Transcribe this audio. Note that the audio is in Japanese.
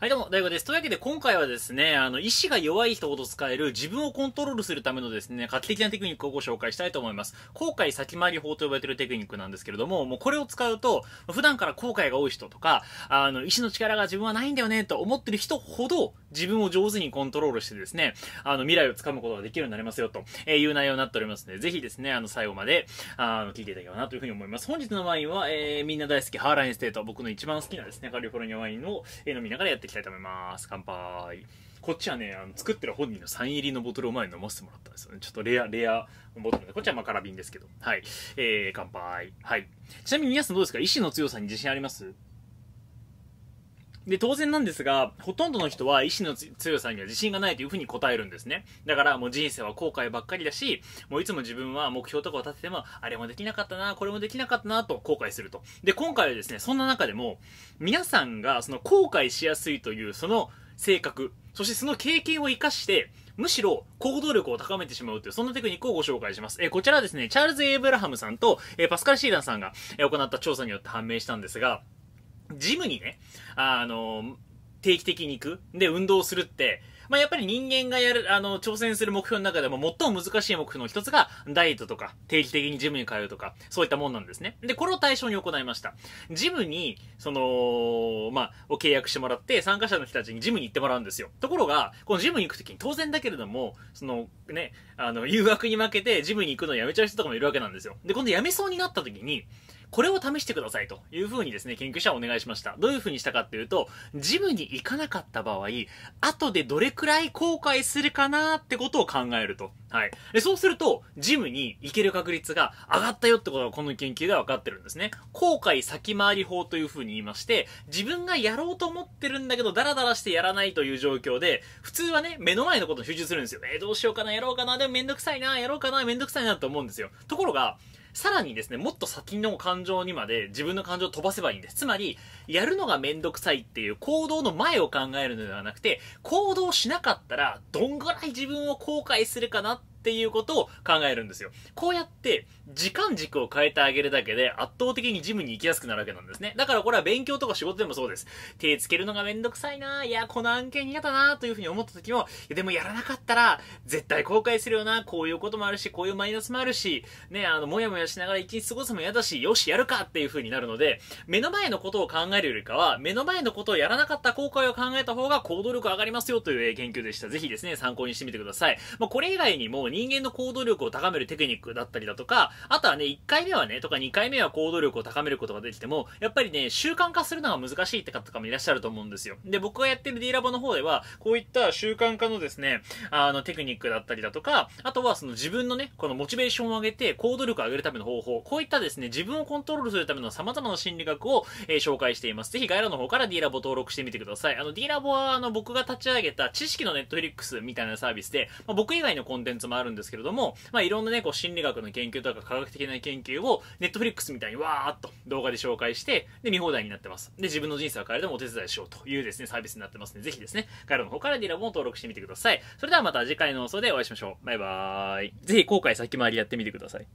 はい、どうも、大悟です。というわけで、今回はですね、あの、意志が弱い人ほど使える自分をコントロールするためのですね、画期的なテクニックをご紹介したいと思います。後悔先回り法と呼ばれているテクニックなんですけれども、もうこれを使うと、普段から後悔が多い人とか、あの、意志の力が自分はないんだよね、と思ってる人ほど、自分を上手にコントロールしてですね、あの、未来をつかむことができるようになりますよ、という内容になっておりますので、ぜひですね、あの、最後まで、あの、聞いていただければなというふうに思います。本日のワインは、えー、みんな大好き、ハーラインステート、僕の一番好きなですね、カリフォルニアワインを、飲みながらやっていきたいと思います。乾杯。こっちはね、あの作ってる本人のサイン入りのボトルを前に飲ませてもらったんですよね。ちょっとレア、レアボトルで、こっちはまあビンですけど。はい。えー、乾杯。はい。ちなみに皆さんどうですか意志の強さに自信ありますで、当然なんですが、ほとんどの人は意志の強さには自信がないというふうに答えるんですね。だからもう人生は後悔ばっかりだし、もういつも自分は目標とかを立てても、あれもできなかったな、これもできなかったな、と後悔すると。で、今回はですね、そんな中でも、皆さんがその後悔しやすいという、その性格、そしてその経験を活かして、むしろ行動力を高めてしまうという、そんなテクニックをご紹介します。えー、こちらはですね、チャールズ・エイブラハムさんと、えー、パスカル・シーランさんが、え行った調査によって判明したんですが、ジムにね、あの、定期的に行く。で、運動するって、まあ、やっぱり人間がやる、あの、挑戦する目標の中でも最も難しい目標の一つが、ダイエットとか、定期的にジムに通うとか、そういったもんなんですね。で、これを対象に行いました。ジムに、その、まあ、を契約してもらって、参加者の人たちにジムに行ってもらうんですよ。ところが、このジムに行くときに当然だけれども、その、ね、あの、誘惑に負けてジムに行くのをやめちゃう人とかもいるわけなんですよ。で、今度やめそうになったときに、これを試してくださいというふうにですね、研究者はお願いしました。どういうふうにしたかっていうと、ジムに行かなかった場合、後でどれくらい後悔するかなってことを考えると。はい。で、そうすると、ジムに行ける確率が上がったよってことがこの研究では分かってるんですね。後悔先回り法というふうに言いまして、自分がやろうと思ってるんだけど、ダラダラしてやらないという状況で、普通はね、目の前のことに集中するんですよ。えー、どうしようかな、やろうかな、でもめんどくさいな、やろうかな、めんどくさいなと思うんですよ。ところが、さらにですね、もっと先の感情にまで自分の感情を飛ばせばいいんです。つまり、やるのがめんどくさいっていう行動の前を考えるのではなくて、行動しなかったらどんぐらい自分を後悔するかなってっていうことを考えるんですよ。こうやって時間軸を変えてあげるだけで圧倒的にジムに行きやすくなるわけなんですね。だからこれは勉強とか仕事でもそうです。手つけるのがめんどくさいないや、この案件嫌だなというふうに思った時も、でもやらなかったら絶対後悔するよな、こういうこともあるし、こういうマイナスもあるし、ね、あの、もやもやしながら一日過ごすも嫌だし、よし、やるかっていうふうになるので、目の前のことを考えるよりかは、目の前のことをやらなかった後悔を考えた方が行動力上がりますよという研究でした。ぜひですね、参考にしてみてください。まあ、これ以外にも人間の行動力を高めるテクニックだったりだとか、あとはね、1回目はね、とか2回目は行動力を高めることができても、やっぱりね、習慣化するのが難しいって方とかもいらっしゃると思うんですよ。で、僕がやってる D ラボの方では、こういった習慣化のですね、あの、テクニックだったりだとか、あとはその自分のね、このモチベーションを上げて、行動力を上げるための方法、こういったですね、自分をコントロールするための様々な心理学を、えー、紹介しています。ぜひ概要欄の方から D ラボ登録してみてください。あの、D ラボは、あの、僕が立ち上げた知識のネットフリックスみたいなサービスで、まあ、僕以外のコンテンツもあるんですけれども、まあ、いろんなね、こう、心理学の研究とか科学的な研究を、ネットフリックスみたいにわーっと動画で紹介して、で、見放題になってます。で、自分の人生を変えるでもお手伝いしようというですね、サービスになってますので、ぜひですね、概要の方からデ D ラボも登録してみてください。それではまた次回の放送でお会いしましょう。バイバーイ。ぜひ、後悔先回りやってみてください。